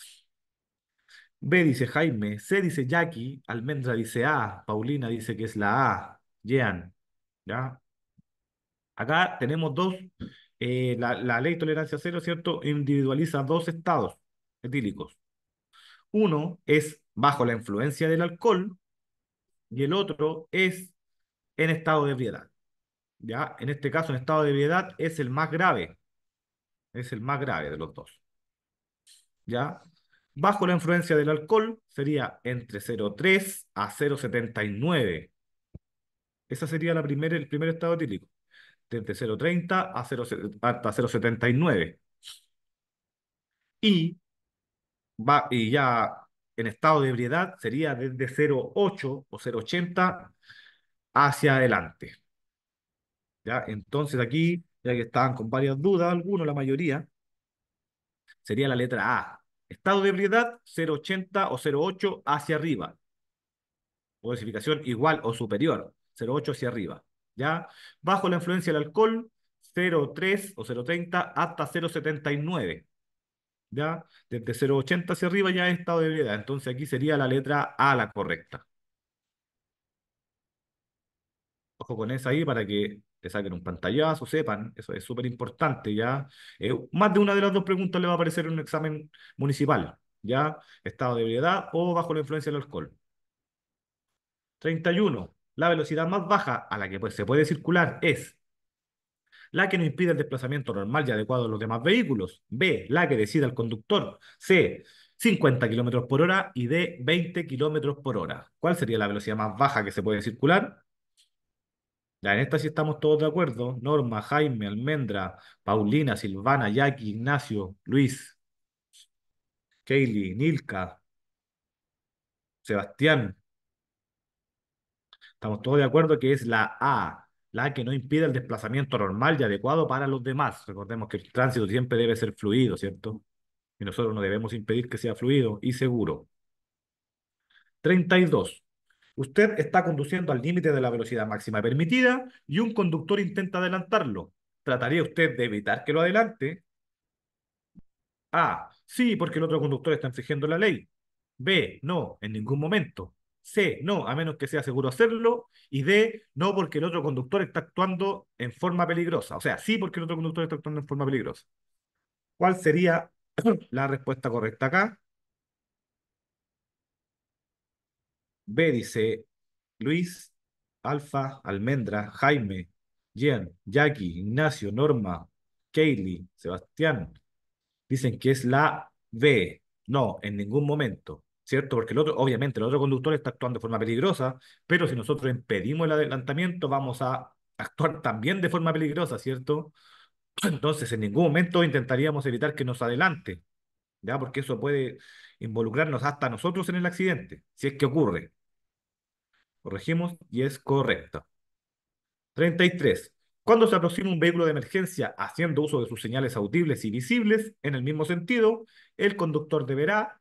B dice Jaime, C dice Jackie, Almendra dice A, Paulina dice que es la A, Jean, ¿ya? Acá tenemos dos, eh, la, ley de tolerancia cero, ¿cierto? Individualiza dos estados etílicos. Uno es bajo la influencia del alcohol y el otro es en estado de ebriedad. ¿Ya? En este caso, en estado de ebriedad es el más grave. Es el más grave de los dos. ¿ya? Bajo la influencia del alcohol sería entre 0,3 a 0,79. Ese sería la primera, el primer estado de entre 0,30 a hasta 0,79. Y, va, y ya en estado de ebriedad sería desde 0,8 o 0,80 hacia adelante. ¿Ya? Entonces aquí, ya que estaban con varias dudas, algunos, la mayoría, sería la letra A. Estado de ebriedad 0,80 o 0,8 hacia arriba. O igual o superior, 0,8 hacia arriba. ¿Ya? Bajo la influencia del alcohol, 0,3 o 0,30 hasta 0,79. ¿Ya? Desde 0,80 hacia arriba ya es estado de ebriedad. Entonces aquí sería la letra A la correcta. Ojo con esa ahí para que te saquen un pantallazo, sepan, eso es súper importante, ¿ya? Eh, más de una de las dos preguntas le va a aparecer en un examen municipal, ¿ya? Estado de ebriedad o bajo la influencia del alcohol. 31. La velocidad más baja a la que pues, se puede circular es la que no impide el desplazamiento normal y adecuado de los demás vehículos. B. La que decida el conductor. C. 50 kilómetros por hora y D. 20 kilómetros por hora. ¿Cuál sería la velocidad más baja que se puede circular? en esta sí estamos todos de acuerdo. Norma, Jaime, Almendra, Paulina, Silvana, Jackie, Ignacio, Luis, Kaylee, Nilka, Sebastián. Estamos todos de acuerdo que es la A, la que no impide el desplazamiento normal y adecuado para los demás. Recordemos que el tránsito siempre debe ser fluido, ¿cierto? Y nosotros no debemos impedir que sea fluido y seguro. 32. Usted está conduciendo al límite de la velocidad máxima permitida y un conductor intenta adelantarlo. ¿Trataría usted de evitar que lo adelante? A. Sí, porque el otro conductor está infringiendo la ley. B. No, en ningún momento. C. No, a menos que sea seguro hacerlo. Y D. No, porque el otro conductor está actuando en forma peligrosa. O sea, sí, porque el otro conductor está actuando en forma peligrosa. ¿Cuál sería [clears throat] la respuesta correcta acá? B dice Luis, Alfa, Almendra, Jaime, Jean, Jackie, Ignacio, Norma, Kaylee, Sebastián. Dicen que es la B. No, en ningún momento. ¿Cierto? Porque el otro, obviamente, el otro conductor está actuando de forma peligrosa, pero si nosotros impedimos el adelantamiento, vamos a actuar también de forma peligrosa, ¿cierto? [clears throat] Entonces, en ningún momento intentaríamos evitar que nos adelante, ¿ya? Porque eso puede involucrarnos hasta nosotros en el accidente, si es que ocurre, Corregimos y es correcto. 33. Cuando se aproxima un vehículo de emergencia haciendo uso de sus señales audibles y visibles, en el mismo sentido, el conductor deberá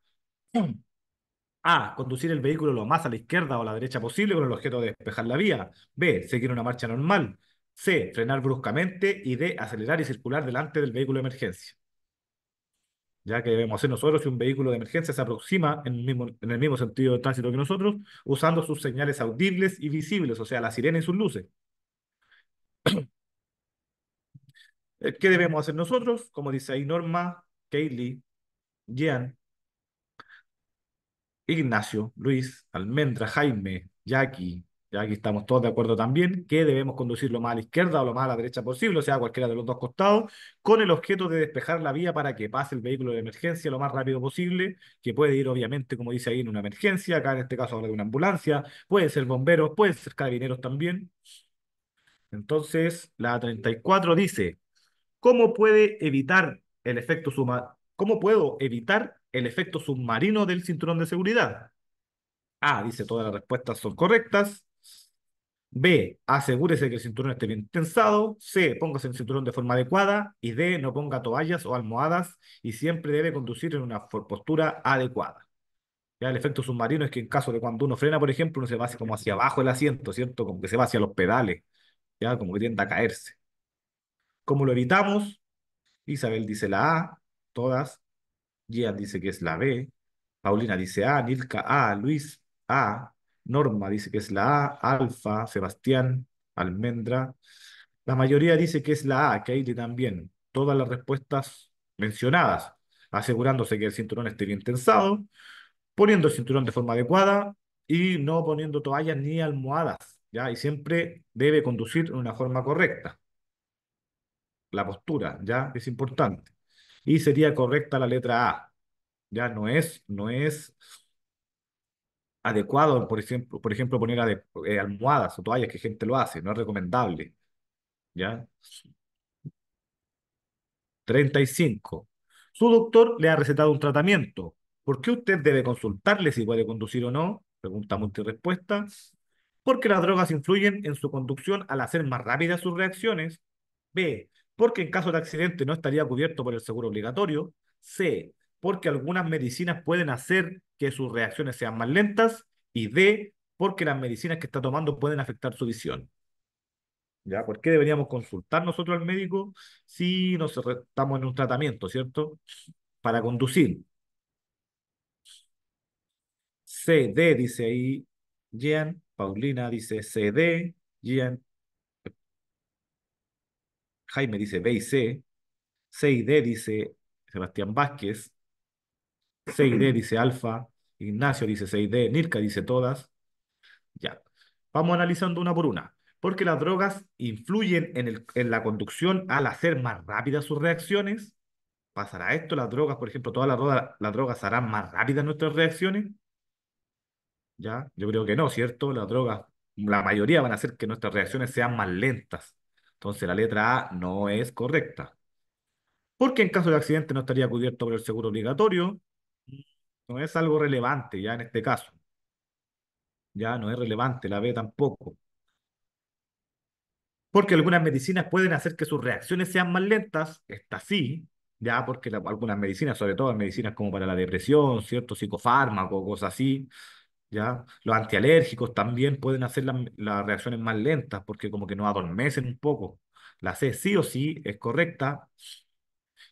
A. Conducir el vehículo lo más a la izquierda o a la derecha posible con el objeto de despejar la vía. B. Seguir una marcha normal. C. Frenar bruscamente. Y D. Acelerar y circular delante del vehículo de emergencia ya que debemos hacer nosotros si un vehículo de emergencia se aproxima en el, mismo, en el mismo, sentido de tránsito que nosotros, usando sus señales audibles y visibles, o sea, la sirena y sus luces. [clears throat] Eh, ¿Qué debemos hacer nosotros? Como dice ahí Norma, Kaylee, Jean, Ignacio, Luis, Almendra, Jaime, Jackie, Aquí estamos todos de acuerdo también, que debemos conducir lo más a la izquierda o lo más a la derecha posible, o sea, cualquiera de los dos costados, con el objeto de despejar la vía para que pase el vehículo de emergencia lo más rápido posible, que puede ir obviamente, como dice ahí, en una emergencia, acá en este caso habla de una ambulancia, puede ser bomberos, pueden ser carabineros también. Entonces, la 34 dice, ¿cómo puede evitar el efecto suma ¿Cómo puedo evitar el efecto submarino del cinturón de seguridad? Ah, dice todas las respuestas son correctas. B. Asegúrese que el cinturón esté bien tensado. C. Póngase el cinturón de forma adecuada. Y D. No ponga toallas o almohadas y siempre debe conducir en una postura adecuada. Ya, el efecto submarino es que en caso de cuando uno frena, por ejemplo, uno se va como hacia abajo el asiento, ¿cierto? Como que se va hacia los pedales, ya, como que tiende a caerse. ¿Cómo lo evitamos? Isabel dice la A, todas. Gian dice que es la B. Paulina dice A, Nilka A, Luis A, norma dice que es la A, Alfa, Sebastián, Almendra. La mayoría dice que es la A, Katie también. Todas las respuestas mencionadas, asegurándose que el cinturón esté bien tensado, poniendo el cinturón de forma adecuada y no poniendo toallas ni almohadas, ¿ya? Y siempre debe conducir de una forma correcta. La postura, ¿ya? Es importante. Y sería correcta la letra A. Ya no es, no es adecuado, por ejemplo, por ejemplo poner eh, almohadas o toallas, que gente lo hace, no es recomendable. ¿Ya? 35. Su doctor le ha recetado un tratamiento. ¿Por qué usted debe consultarle si puede conducir o no? Pregunta multirespuesta. Porque las drogas influyen en su conducción al hacer más rápidas sus reacciones. B. Porque en caso de accidente no estaría cubierto por el seguro obligatorio. C porque algunas medicinas pueden hacer que sus reacciones sean más lentas y D, porque las medicinas que está tomando pueden afectar su visión. ¿Ya? ¿Por qué deberíamos consultar nosotros al médico si nos estamos en un tratamiento, ¿cierto? Para conducir. CD, dice ahí Jean. Paulina dice CD. Jean. Jaime dice B y C. C y D, dice Sebastián Vázquez. 6D dice alfa, Ignacio dice 6D, Nirka dice todas. Ya, vamos analizando una por una. Porque las drogas influyen en, el, en la conducción al hacer más rápidas sus reacciones. ¿Pasará esto? Las drogas, por ejemplo, todas las, drogas, las drogas harán más rápidas nuestras reacciones. ¿Ya? Yo creo que no, ¿cierto? Las drogas, la mayoría van a hacer que nuestras reacciones sean más lentas. Entonces la letra A no es correcta. Porque en caso de accidente no estaría cubierto por el seguro obligatorio no es algo relevante ya en este caso. Ya no es relevante, la B tampoco. Porque algunas medicinas pueden hacer que sus reacciones sean más lentas, esta sí, ya porque algunas medicinas, sobre todo medicinas como para la depresión, ciertos psicofármacos, cosas así, ya los antialérgicos también pueden hacer las reacciones más lentas porque como que no adormecen un poco. La C sí o sí es correcta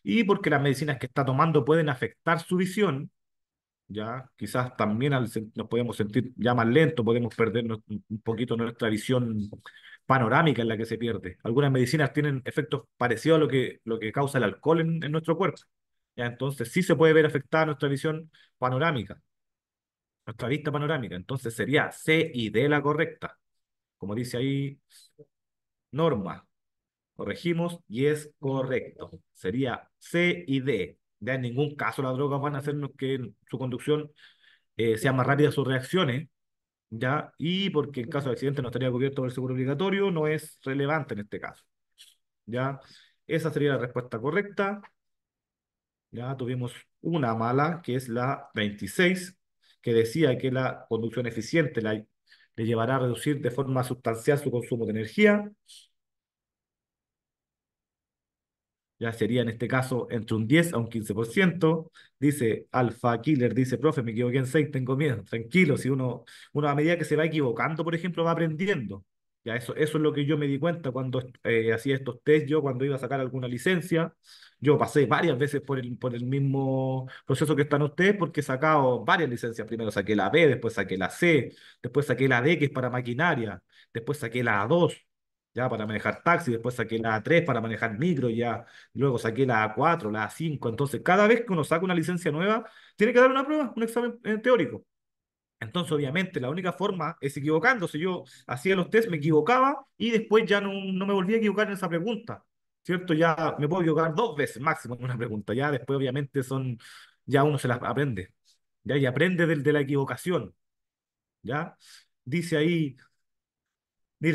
y porque las medicinas que está tomando pueden afectar su visión, ¿ya? Quizás también nos podemos sentir ya más lentos, podemos perder un poquito nuestra visión panorámica en la que se pierde. Algunas medicinas tienen efectos parecidos a lo que, lo que causa el alcohol en, en nuestro cuerpo. Entonces sí se puede ver afectada nuestra visión panorámica, nuestra vista panorámica. Entonces sería C y D la correcta. Como dice ahí, norma. Corregimos y es correcto. Sería C y D. Ya en ningún caso las drogas van a hacernos que su conducción eh, sea más rápida sus reacciones, ya, y porque en caso de accidente no estaría cubierto por el seguro obligatorio, no es relevante en este caso. Ya, esa sería la respuesta correcta. Ya tuvimos una mala, que es la 26, que decía que la conducción eficiente le llevará a reducir de forma sustancial su consumo de energía. ya sería en este caso entre un 10 a un 15%. Dice Alpha Killer, dice, profe, me equivoqué en 6, tengo miedo. Tranquilo, si uno, uno a medida que se va equivocando, por ejemplo, va aprendiendo. Ya eso, eso es lo que yo me di cuenta cuando eh, hacía estos test, yo cuando iba a sacar alguna licencia, yo pasé varias veces por el, por el mismo proceso que están ustedes porque he sacado varias licencias. Primero saqué la B, después saqué la C, después saqué la D, que es para maquinaria, después saqué la A2, ya para manejar taxi, después saqué la A3 para manejar micro, ya luego saqué la A4, la A5. Entonces, cada vez que uno saca una licencia nueva, tiene que dar una prueba, un examen eh, teórico. Entonces, obviamente, la única forma es equivocándose. Yo hacía los test, me equivocaba y después ya no, me volví a equivocar en esa pregunta. ¿Cierto? Ya me puedo equivocar dos veces máximo en una pregunta. Ya después, obviamente, son. Ya uno se las aprende. Ya y aprende del de la equivocación. ¿Ya? Dice ahí,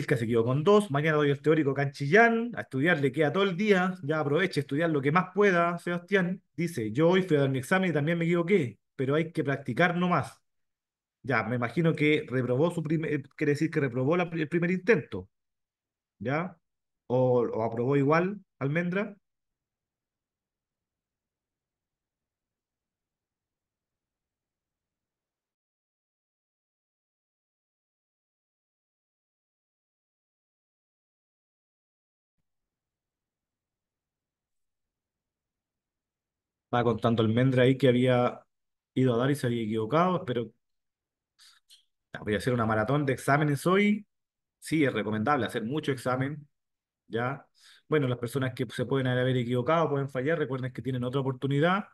que se quedó con dos. Mañana doy el teórico Canchillán. A estudiar le queda todo el día. Ya aproveche, estudiar lo que más pueda. Sebastián dice: Yo hoy fui a dar mi examen y también me equivoqué, pero hay que practicar no más Ya, me imagino que reprobó su primer. Eh, quiere decir que reprobó el primer intento. ¿Ya? o aprobó igual, Almendra. contando contando almendra ahí que había ido a dar y se había equivocado. pero ah, voy a hacer una maratón de exámenes hoy. Sí, es recomendable hacer mucho examen. Ya. Bueno, las personas que se pueden haber equivocado, pueden fallar. Recuerden que tienen otra oportunidad.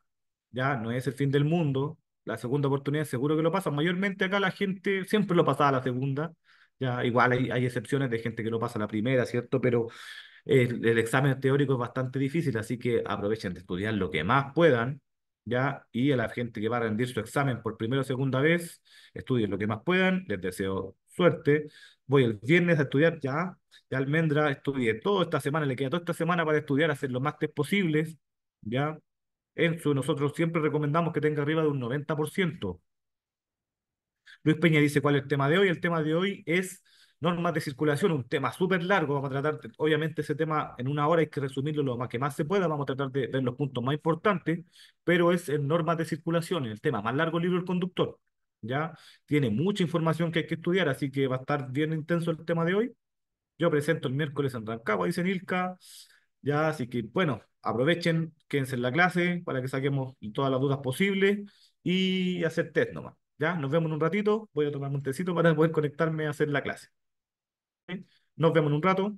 Ya, no es el fin del mundo. La segunda oportunidad seguro que lo pasan Mayormente acá la gente siempre lo pasaba a la segunda. Ya, igual hay, hay excepciones de gente que lo pasa a la primera, ¿cierto? Pero el, examen teórico es bastante difícil, así que aprovechen de estudiar lo que más puedan, ¿ya? Y a la gente que va a rendir su examen por primera o segunda vez, estudien lo que más puedan, les deseo suerte. Voy el viernes a estudiar ya, ya almendra, estudié toda esta semana, le queda toda esta semana para estudiar, hacer lo más test posibles, ¿ya? eso nosotros siempre recomendamos que tenga arriba de un 90%. Luis Peña dice, ¿cuál es el tema de hoy? El tema de hoy es Normas de circulación, un tema súper largo, vamos a tratar, obviamente ese tema en una hora hay que resumirlo lo más que más se pueda, vamos a tratar de ver los puntos más importantes, pero es en normas de circulación, el tema más largo libro del conductor, ¿ya? Tiene mucha información que hay que estudiar, así que va a estar bien intenso el tema de hoy. Yo presento el miércoles en Rancagua, dice Nilka, ya, así que bueno, aprovechen, quédense en la clase para que saquemos todas las dudas posibles y hacer test nomás. Ya, nos vemos en un ratito. Voy a tomar un tecito para poder conectarme a hacer la clase. Nos vemos en un rato.